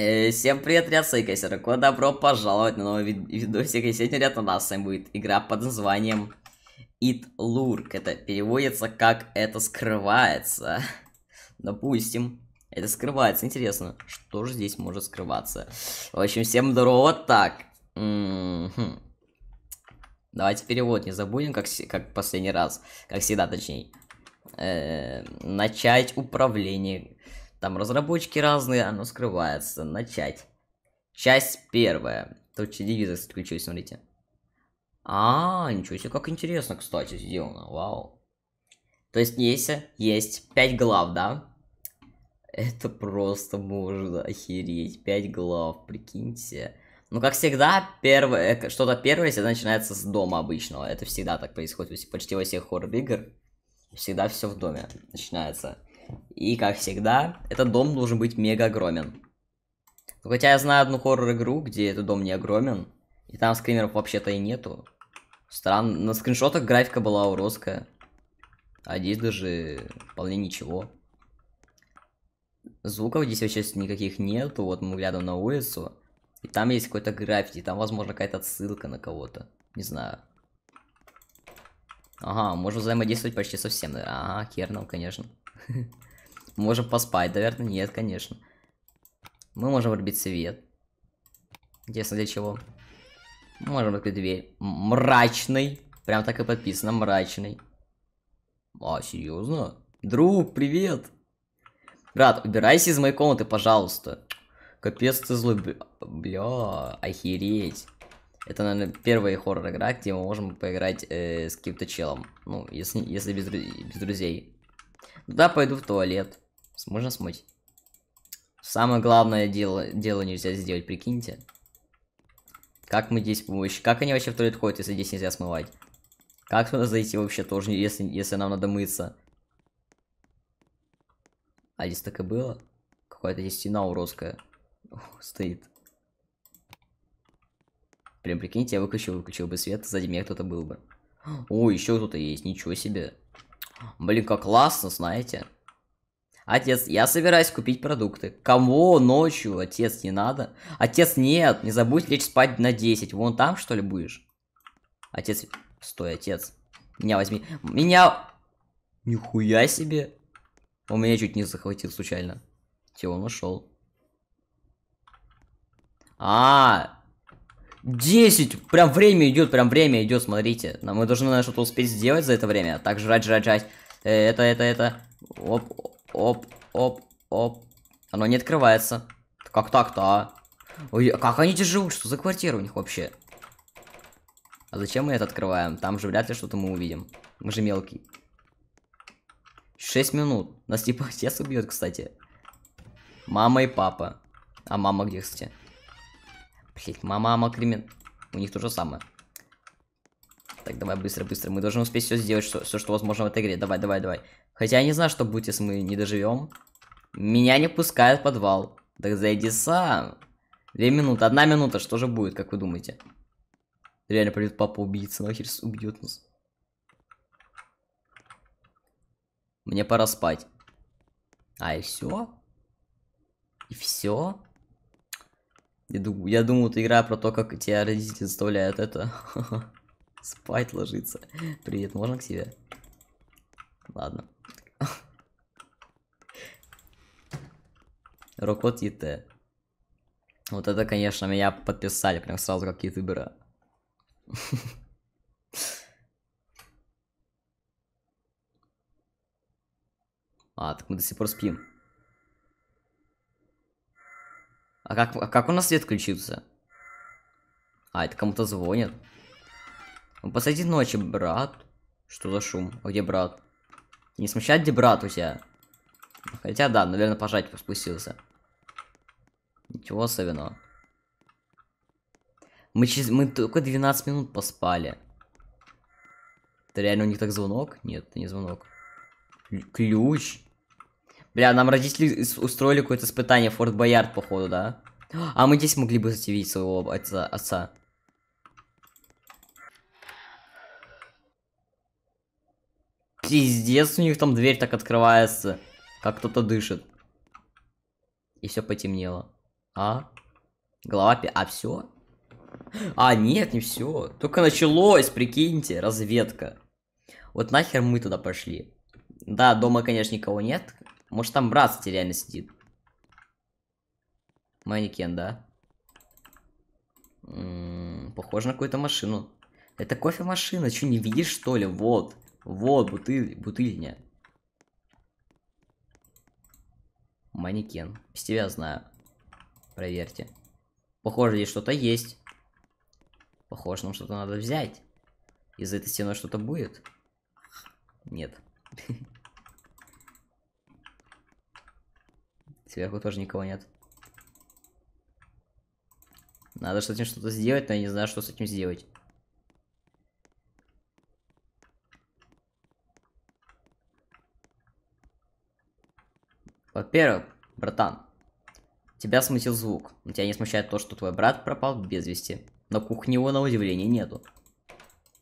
Э, всем привет, ребята! И Кайсерко, добро пожаловать на новый вид видосик, и сегодня, ребята у нас с вами будет игра под названием It Lurk, это переводится как «это скрывается», допустим, это скрывается, интересно, что же здесь может скрываться, в общем, всем здорово, так, давайте перевод не забудем, как, как последний раз, как всегда, точнее, э -э начать управление там разработчики разные, оно скрывается. Начать. Часть первая. Тут телевизор включил, смотрите. А, ничего себе, как интересно, кстати, сделано. Вау. То есть есть, есть пять глав, да? Это просто можно охереть. пять глав, прикиньте. Ну, как всегда, первое, э, что-то первое всегда начинается с дома обычного. Это всегда так происходит. Почти во всех хоррор игр всегда все в доме начинается. И, как всегда, этот дом должен быть мега огромен. Ну, хотя я знаю одну хоррор-игру, где этот дом не огромен, и там скримеров вообще-то и нету. Странно, на скриншотах графика была уродская. А здесь даже вполне ничего. Звуков здесь вообще никаких нету, вот мы глядим на улицу. И там есть какой-то граффити, там, возможно, какая-то ссылка на кого-то. Не знаю. Ага, можно взаимодействовать почти совсем. Ага, Кернел, конечно. Можем поспать, наверное, нет, конечно. Мы можем врубить свет. Интересно, для чего? Можем открыть дверь. Мрачный. Прям так и подписано, мрачный. А, серьезно? Друг, привет! Брат, убирайся из моей комнаты, пожалуйста. Капец ты злой, бля, охереть. Это, наверное, первая хоррор-игра, где мы можем поиграть э, с каким-то челом. Ну, если, если без, без друзей. Да пойду в туалет. Можно смыть. Самое главное дело, дело нельзя сделать, прикиньте. Как мы здесь помочь? Как они вообще в туалет ходят, если здесь нельзя смывать? Как туда зайти вообще тоже, если, если нам надо мыться? А здесь так и было? Какая-то здесь стена уродская. Ух, стоит. Блин, прикиньте, я выключил, выключил бы свет, сзади меня кто-то был бы. О, еще кто-то есть, ничего себе. Блин, как классно, знаете. Отец, я собираюсь купить продукты. Кому ночью, отец, не надо? Отец, нет, не забудь лечь спать на 10. Вон там, что ли, будешь? Отец, стой, отец. Меня возьми. Меня... Нихуя себе. Он меня чуть не захватил случайно. Все, он ушел. А, 10, прям время идет, прям время идет, смотрите. Нам мы должны надо что-то успеть сделать за это время, так жрать, жрать, жрать. Э, это, это, это. Оп, оп, оп, оп. Оно не открывается. Как так-то, а? Ой, а как они здесь живут? Что за квартира у них вообще? А зачем мы это открываем? Там же вряд ли что-то мы увидим. Мы же мелкие. 6 минут. Нас типа отец убьет, кстати. Мама и папа. А мама где, кстати? Блять, мама, кримин... У них то же самое. Так, давай быстро, быстро. Мы должны успеть все сделать, что, все, что возможно в этой игре. Давай, давай, давай. Хотя я не знаю, что будет, если мы не доживем. Меня не пускают в подвал. Так зайди сам. Две минуты, одна минута, что же будет, как вы думаете? Реально придет папа убийца, нахер убьет нас. Мне пора спать. А, и все? И все? Я, думаю, я это игра про то, как тебя родители заставляют это... Спать ложиться. Привет, можно к себе? Ладно. Рокот ЕТ. Вот это, конечно, меня подписали прям сразу как ютубера. А, так мы до сих пор спим. А как, а как у нас свет включился? А, это кому-то звонит. Ну, Посади ночи, брат. Что за шум? А где брат? Не смущает где брат у тебя? Хотя да, наверное, пожать спустился. Ничего особенного. Мы, через... мы только 12 минут поспали. Это реально у них так звонок? Нет, это не звонок. Ключ. Бля, нам родители устроили какое-то испытание Форт Боярд, походу, да? А мы здесь могли бы заявить своего отца. отца. Пиздец, у них там дверь так открывается. Как кто-то дышит. И все потемнело. А? Голова пи... А, все? А, нет, не все. Только началось, прикиньте, разведка. Вот нахер мы туда пошли. Да, дома, конечно, никого нет. Может, там братство реально сидит. Манекен, да? похоже на какую-то машину. Это кофемашина, что не видишь, что ли? Вот, вот, бутыль, бутыльня. Манекен. Без тебя знаю. Проверьте. Похоже, здесь что-то есть. Похоже, нам что-то надо взять. Из этой стены что-то будет? Нет. Сверху тоже никого нет. Надо с этим что-то сделать, но я не знаю, что с этим сделать. Во-первых, братан, тебя смутил звук. тебя не смущает то, что твой брат пропал без вести. Но кухни его, на удивление, нету.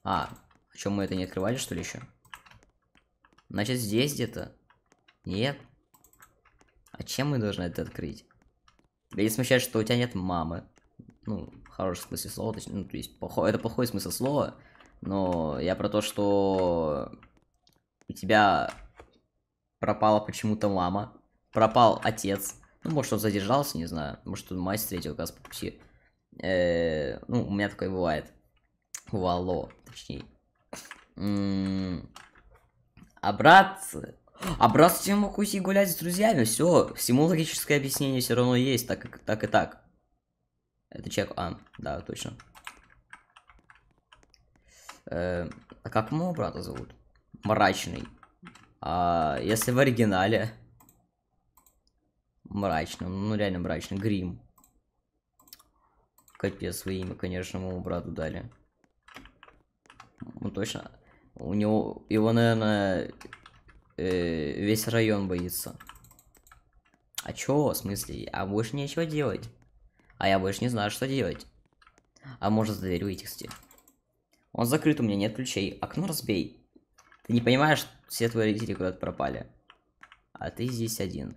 А, о чем мы это не открывали, что ли, еще? Значит, здесь где-то? Нет. А чем мы должны это открыть? Меня смущает, что у тебя нет мамы. Ну, в хорошем смысле слова, точнее, ну, то есть, плохо, это плохой смысл слова, но я про то, что у тебя пропала почему-то мама, пропал отец, ну, может, он задержался, не знаю, может, он мать встретил как раз по пути. Э -э ну, у меня такое бывает. Вало, точнее. М м-м, -м а брат а брат всем мог уйти гулять с друзьями, все, всему логическое объяснение все равно есть, так, и, так и так. Это чек, а, да, точно. Э, а как моего брата зовут? Мрачный. А если в оригинале? Мрачный, ну реально мрачный, грим. Капец, свое имя, конечно, моему брату дали. Ну точно. У него, его, наверное, э, весь район боится. А чё, в смысле? А больше нечего делать. А я больше не знаю, что делать. А может, за дверь выйти, кстати. Он закрыт, у меня нет ключей. Окно разбей. Ты не понимаешь, все твои родители куда-то пропали. А ты здесь один.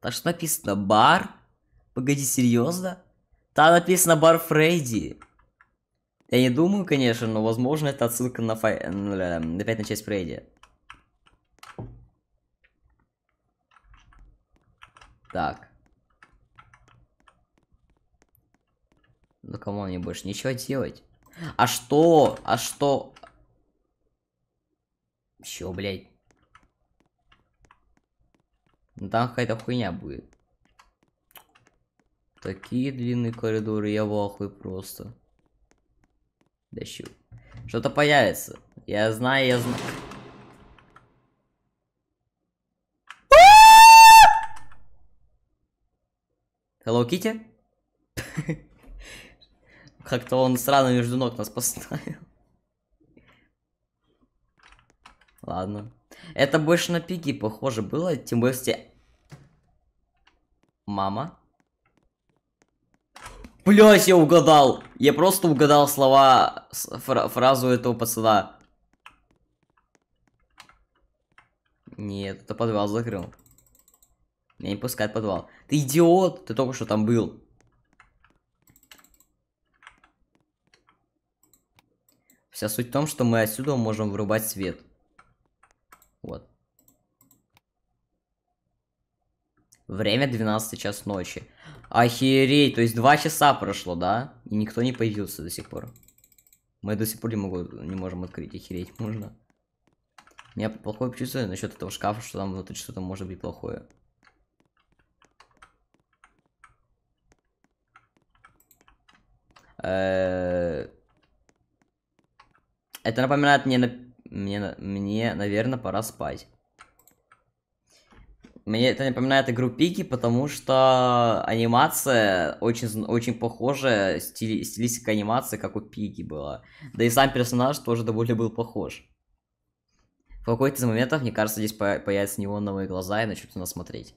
Так что написано бар? Погоди, серьезно? Там написано бар Фредди. Я не думаю, конечно, но возможно это отсылка на, фай... на пять на часть Фредди. Так. Ну, кому мне больше ничего делать? А что? А что? Чё, блядь? Ну, там какая-то хуйня будет. Такие длинные коридоры, я в ахуе просто. Да щу. Что-то появится. Я знаю, я знаю. Hello Kitty? Как-то он странно между ног нас поставил. Ладно. Это больше на пике похоже было, тем более... Мама? Блять, я угадал! Я просто угадал слова, фра фразу этого пацана. Нет, это подвал закрыл. Меня не пускают в подвал. Ты идиот! Ты только что там был. Вся суть в том, что мы отсюда можем вырубать свет. Вот. Время 12 час ночи. Охереть, то есть 2 часа прошло, да? И никто не появился до сих пор. Мы до сих пор не, могу, не можем открыть, охереть можно. У меня плохое чувство насчет этого шкафа, что там внутри что-то может быть плохое. Э, это напоминает мне... Мне, мне, наверное, пора спать. Мне это напоминает игру Пики, потому что анимация очень, очень похожа, стили, стилистика анимации, как у Пики была. Да и сам персонаж тоже довольно был похож. В какой-то из моментов, мне кажется, здесь появятся неоновые глаза и начнут на нас смотреть.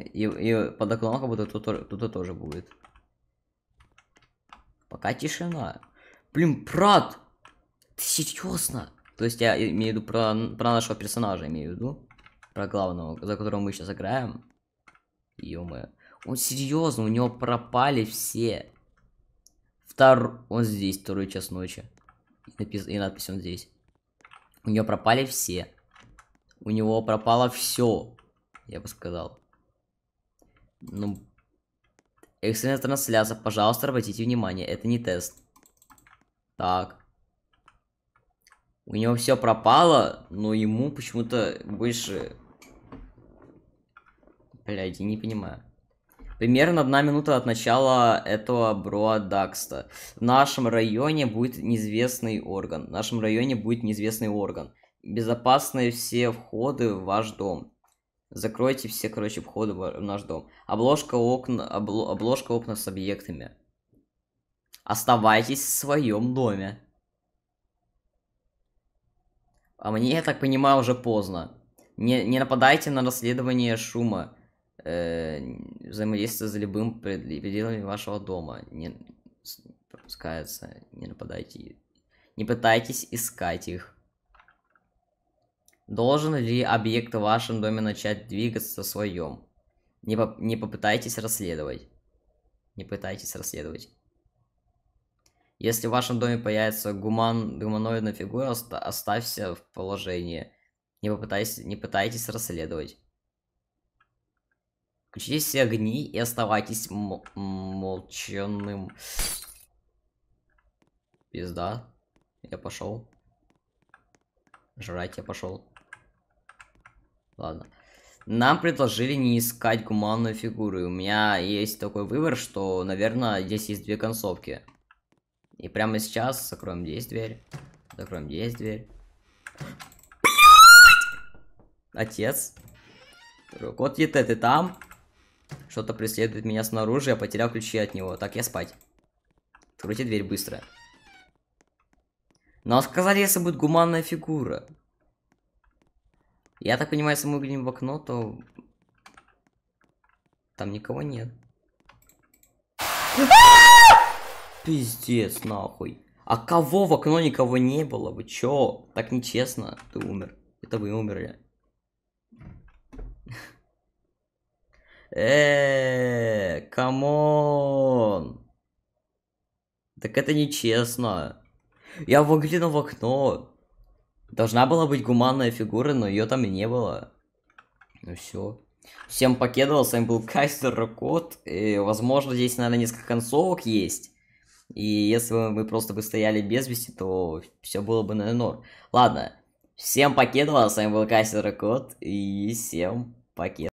И, и под окном как будто тут, то тоже будет. Пока тишина. Блин, брат! Ты серьезно? То есть я имею в виду про, про нашего персонажа, имею в виду. Про главного, за которого мы сейчас играем. -мо. Он серьезно, у него пропали все. Втор... Он здесь, второй час ночи. И, напис... И надпись он здесь. У него пропали все. У него пропало все. Я бы сказал. Ну, экстренная трансляция, пожалуйста, обратите внимание, это не тест. Так. У него все пропало, но ему почему-то больше... Блядь, я не понимаю. Примерно одна минута от начала этого Броадакста. В нашем районе будет неизвестный орган. В нашем районе будет неизвестный орган. Безопасные все входы в ваш дом. Закройте все, короче, входы в наш дом. Обложка окна, обло, обложка окна с объектами. Оставайтесь в своем доме. А мне, я так понимаю, уже поздно. Не, не нападайте на расследование шума. Э, взаимодействие за любым пределами вашего дома. Не пропускается. Не нападайте. Не пытайтесь искать их. Должен ли объект в вашем доме начать двигаться в своем? Не, по не попытайтесь расследовать. Не пытайтесь расследовать. Если в вашем доме появится гуман, гуманоидная фигура, оста оставься в положении. Не, попытайся, не пытайтесь расследовать. Включите все огни и оставайтесь молчаным. Пизда. Я пошел. Жрать я пошел. Ладно. Нам предложили не искать гуманную фигуру. И у меня есть такой выбор, что, наверное, здесь есть две концовки. И прямо сейчас закроем здесь дверь. Закроем здесь дверь. Блять! Отец. Кот Ете, ты там? Что-то преследует меня снаружи, я потерял ключи от него. Так, я спать. Откройте дверь быстро. Но сказали, если будет гуманная фигура. Я так понимаю, если мы выглянем в окно, то... Там никого нет. Пиздец, нахуй. А кого в окно никого не было? Вы чё? Так нечестно. Ты умер. Это вы умерли. Эээ, камон. Так это нечестно. Я выглянул в окно. Должна была быть гуманная фигура, но ее там и не было. Ну все. Всем покедовал, с вами был Кайстер Рокот. И, возможно, здесь, наверное, несколько концовок есть. И если бы мы просто бы стояли без вести, то все было бы на норм. Ладно, всем покедова, с вами был Кайсер Рокот, и всем покедова.